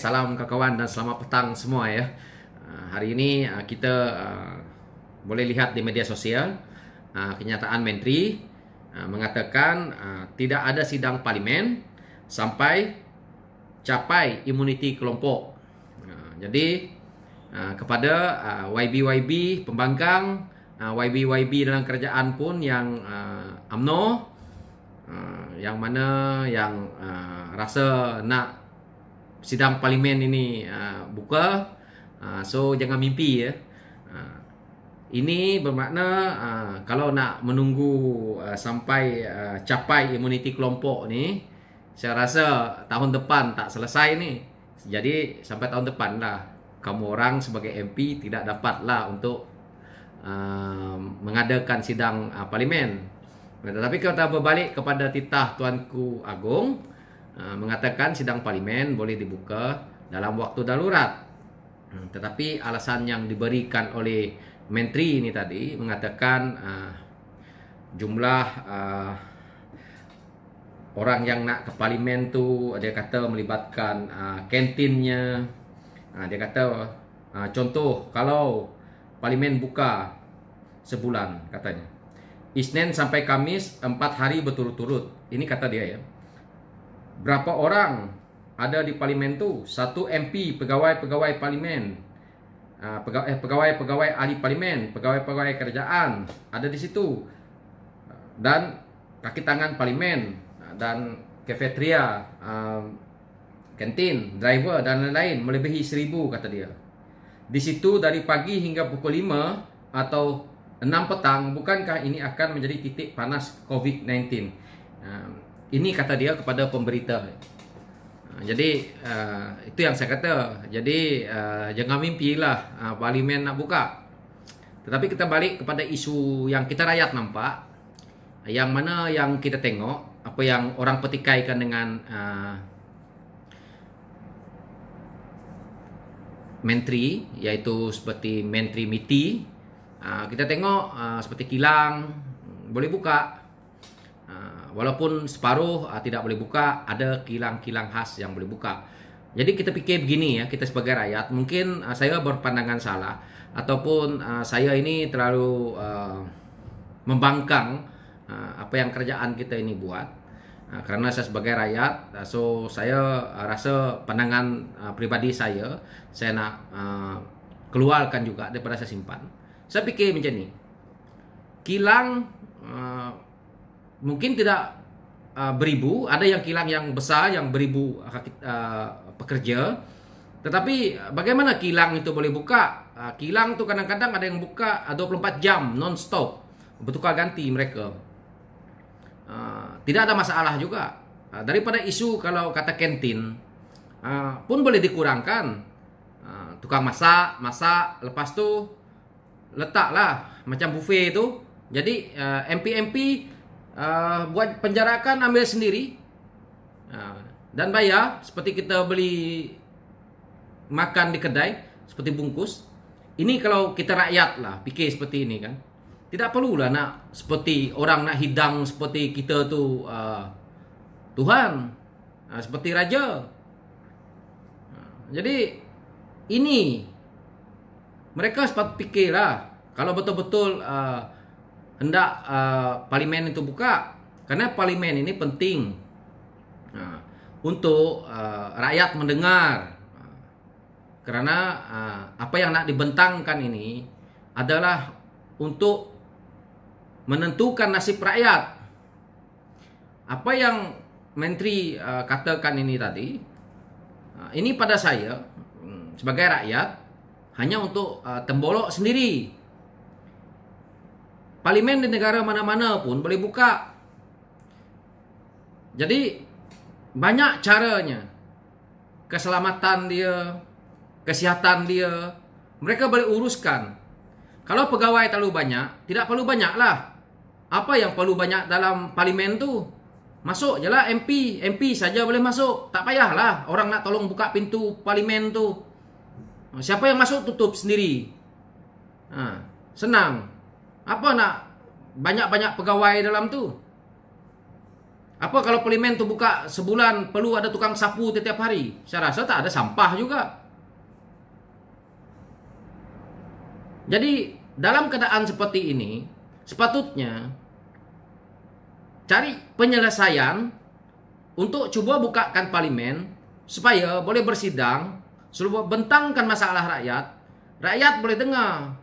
Salam kawan-kawan dan selamat petang semua ya. Ah, hari ini ah, kita ah, boleh lihat di media sosial kenyataan menteri mengatakan tidak ada sidang parlimen sampai capai imuniti kelompok. Jadi kepada YB-YB pembangkang, YB-YB dalam kerajaan pun yang amno, yang mana yang rasa nak sidang parlimen ini uh, buka uh, so jangan mimpi ya uh, ini bermakna uh, kalau nak menunggu uh, sampai uh, capai imuniti kelompok ni saya rasa tahun depan tak selesai ni jadi sampai tahun depan lah kamu orang sebagai MP tidak dapat lah untuk uh, mengadakan sidang uh, parlimen tetapi kalau kita berbalik kepada titah tuanku agung uh, Ha, mengatakan sidang parlimen boleh dibuka dalam waktu darurat. Ha, tetapi alasan yang diberikan oleh menteri ini tadi mengatakan uh, jumlah uh, orang yang nak ke parlimen tu dia kata melibatkan uh, kantinnya. Uh, dia kata uh, contoh kalau parlimen buka sebulan katanya. Isnin sampai Kamis 4 hari berturut-turut. Ini kata dia ya. Berapa orang ada di parlimen tu? Satu MP, pegawai-pegawai parlimen. Ah, eh, pegawai-pegawai ahli parlimen, pegawai-pegawai kerajaan ada di situ. Dan kaki tangan parlimen ah, dan kafetria, uh, ah, kantin, driver dan lain-lain melebihi seribu kata dia. Di situ dari pagi hingga pukul 5 atau 6 petang, bukankah ini akan menjadi titik panas COVID-19? ini kata dia kepada pemberita ha, jadi uh, itu yang saya kata jadi uh, jangan mimpilah uh, parlimen nak buka tetapi kita balik kepada isu yang kita rakyat nampak yang mana yang kita tengok apa yang orang petikaikan dengan uh, menteri iaitu seperti menteri miti uh, kita tengok uh, seperti kilang boleh buka walaupun separuh uh, tidak boleh buka, ada kilang-kilang khas yang boleh buka. Jadi kita pikir begini ya, kita sebagai rakyat, mungkin uh, saya berpandangan salah ataupun uh, saya ini terlalu uh, membangkang uh, apa yang kerjaan kita ini buat. Uh, karena saya sebagai rakyat, so saya rasa pandangan pribadi saya saya nak keluarkan juga daripada saya simpan. Saya fikir macam ni. Kilang mungkin tidak uh, beribu, ada yang kilang yang besar yang beribu uh, uh pekerja. Tetapi uh, bagaimana kilang itu boleh buka? Uh, kilang tu kadang-kadang ada yang buka 24 uh, jam non-stop. Bertukar ganti mereka. Uh, tidak ada masalah juga. Uh, daripada isu kalau kata kantin uh, pun boleh dikurangkan. Uh, tukang masak, masak, lepas tu letaklah macam buffet itu. Jadi uh, MP-MP uh, buat penjarakan ambil sendiri uh, dan bayar seperti kita beli makan di kedai seperti bungkus ini kalau kita rakyat lah fikir seperti ini kan tidak perlu lah nak seperti orang nak hidang seperti kita tu uh, Tuhan uh, seperti raja uh, jadi ini mereka sempat fikirlah kalau betul-betul uh, hendak uh, parlimen itu buka karena parlimen ini penting uh, untuk uh, rakyat mendengar uh, karena uh, apa yang nak dibentangkan ini adalah untuk menentukan nasib rakyat apa yang menteri uh, katakan ini tadi uh, ini pada saya hmm, sebagai rakyat hanya untuk uh, tembolok sendiri parlimen di negara mana-mana pun boleh buka. Jadi banyak caranya. Keselamatan dia, kesihatan dia, mereka boleh uruskan. Kalau pegawai terlalu banyak, tidak perlu banyaklah. Apa yang perlu banyak dalam parlimen tu? Masuk je lah MP, MP saja boleh masuk. Tak payahlah orang nak tolong buka pintu parlimen tu. Siapa yang masuk tutup sendiri. Ha, senang. Apa nak banyak-banyak pegawai dalam tu? Apa kalau polimen tu buka sebulan perlu ada tukang sapu setiap hari? Saya rasa tak ada sampah juga. Jadi dalam keadaan seperti ini, sepatutnya cari penyelesaian untuk cuba bukakan parlimen supaya boleh bersidang, seluruh bentangkan masalah rakyat, rakyat boleh dengar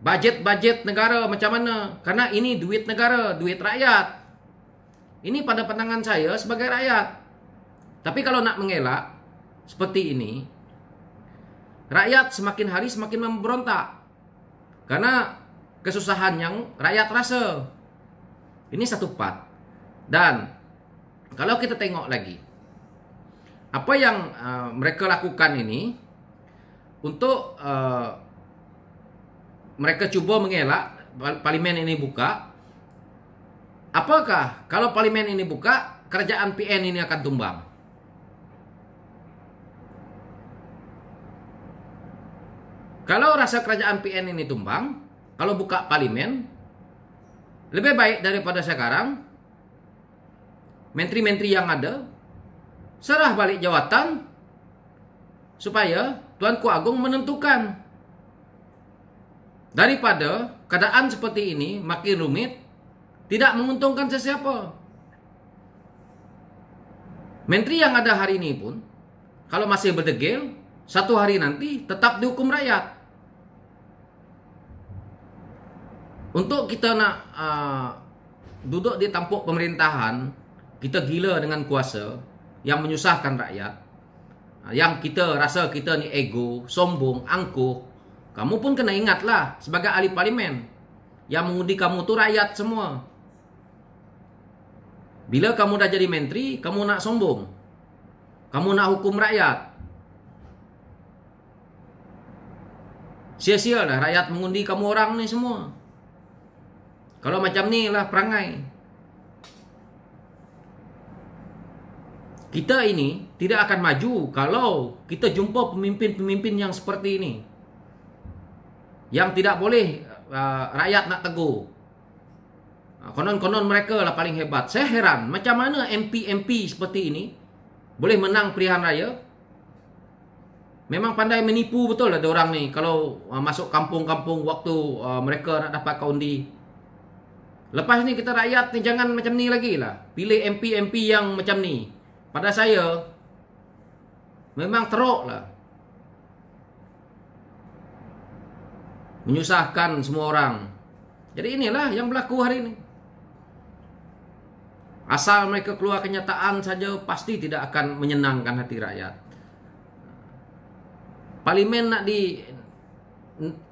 Bajet-bajet negara macam mana? Karena ini duit negara, duit rakyat. Ini pada pandangan saya sebagai rakyat. Tapi kalau nak mengelak seperti ini, rakyat semakin hari semakin memberontak. Karena kesusahan yang rakyat rasa. Ini satu part. Dan kalau kita tengok lagi, apa yang uh, mereka lakukan ini untuk uh, mereka coba mengelak parlemen ini buka. Apakah kalau parlemen ini buka, kerajaan PN ini akan tumbang? Kalau rasa kerajaan PN ini tumbang, kalau buka parlemen, lebih baik daripada sekarang, menteri-menteri yang ada, serah balik jawatan, supaya Tuanku Agung menentukan daripada keadaan seperti ini makin rumit tidak menguntungkan sesiapa. Menteri yang ada hari ini pun kalau masih berdegil satu hari nanti tetap dihukum rakyat. Untuk kita nak uh, duduk di tampuk pemerintahan, kita gila dengan kuasa yang menyusahkan rakyat, yang kita rasa kita ni ego, sombong, angkuh, kamu pun kena ingatlah sebagai ahli parlimen yang mengundi kamu tu rakyat semua. Bila kamu dah jadi menteri, kamu nak sombong. Kamu nak hukum rakyat. Sia-sia lah rakyat mengundi kamu orang ni semua. Kalau macam ni lah perangai. Kita ini tidak akan maju kalau kita jumpa pemimpin-pemimpin yang seperti ini. Yang tidak boleh uh, rakyat nak tegur. Uh, konon-konon mereka lah paling hebat. Saya heran macam mana MP-MP seperti ini boleh menang pilihan raya. Memang pandai menipu betul lah orang ni kalau uh, masuk kampung-kampung waktu uh, mereka nak dapat kaundi. Lepas ni kita rakyat ni jangan macam ni lagi lah. Pilih MP-MP yang macam ni. Pada saya, memang teruk lah. menyusahkan semua orang. Jadi inilah yang berlaku hari ini. Asal mereka keluar kenyataan saja pasti tidak akan menyenangkan hati rakyat. Parlimen nak di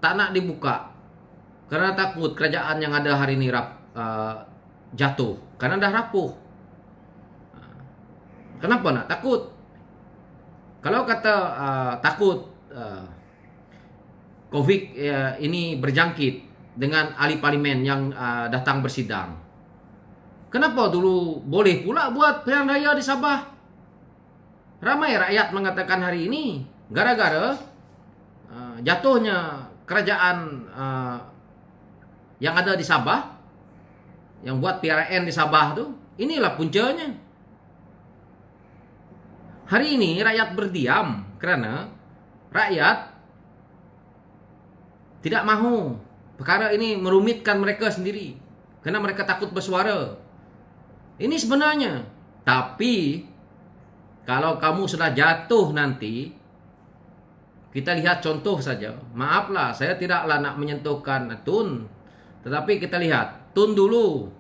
tak nak dibuka kerana takut kerajaan yang ada hari ini rap, uh, jatuh karena dah rapuh. Kenapa nak takut? Kalau kata uh, takut uh, COVID uh, ini berjangkit dengan ahli parlimen yang uh, datang bersidang. Kenapa dulu boleh pula buat pilihan raya di Sabah? Ramai rakyat mengatakan hari ini gara-gara uh, jatuhnya kerajaan uh, yang ada di Sabah yang buat PRN di Sabah tu inilah puncanya. Hari ini rakyat berdiam kerana rakyat tidak mau perkara ini merumitkan mereka sendiri karena mereka takut bersuara. Ini sebenarnya. Tapi kalau kamu sudah jatuh nanti kita lihat contoh saja. Maaflah, saya tidaklah nak menyentuhkan tun. Tetapi kita lihat tun dulu.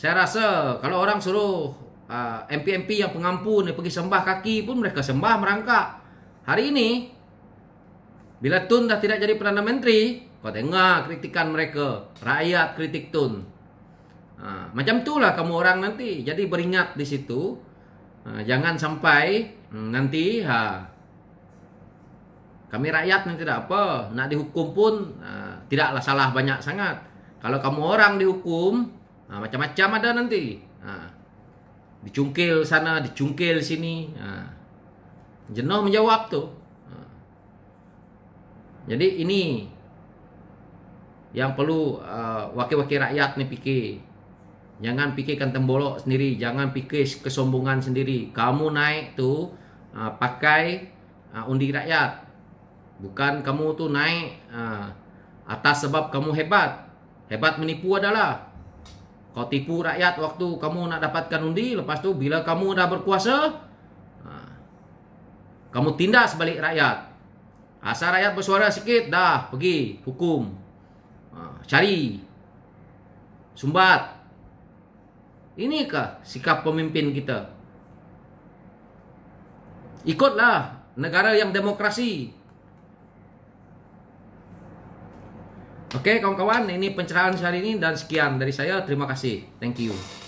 Saya rasa kalau orang suruh uh, ah, MP-MP yang pengampun pergi sembah kaki pun mereka sembah merangkak. Hari ini Bila Tun dah tidak jadi Perdana Menteri, kau tengah kritikan mereka. Rakyat kritik Tun. Ha, macam lah kamu orang nanti. Jadi beringat di situ. Ha, jangan sampai hmm, nanti ha, kami rakyat ni tidak apa. Nak dihukum pun ha, tidaklah salah banyak sangat. Kalau kamu orang dihukum, ha, macam-macam ha, ada nanti. Ha, dicungkil sana, dicungkil sini. Ha, jenuh menjawab tu. Jadi ini yang perlu uh, wakil-wakil rakyat ni fikir. Jangan fikirkan tembolok sendiri, jangan fikir kesombongan sendiri. Kamu naik tu uh, pakai uh, undi rakyat. Bukan kamu tu naik uh, atas sebab kamu hebat. Hebat menipu adalah kau tipu rakyat waktu kamu nak dapatkan undi, lepas tu bila kamu dah berkuasa, uh, kamu tindas balik rakyat. Asal rakyat bersuara sikit dah pergi hukum. Ha, cari. Sumbat. Inikah sikap pemimpin kita? Ikutlah negara yang demokrasi. Oke okay, kawan-kawan ini pencerahan hari ini dan sekian dari saya. Terima kasih. Thank you.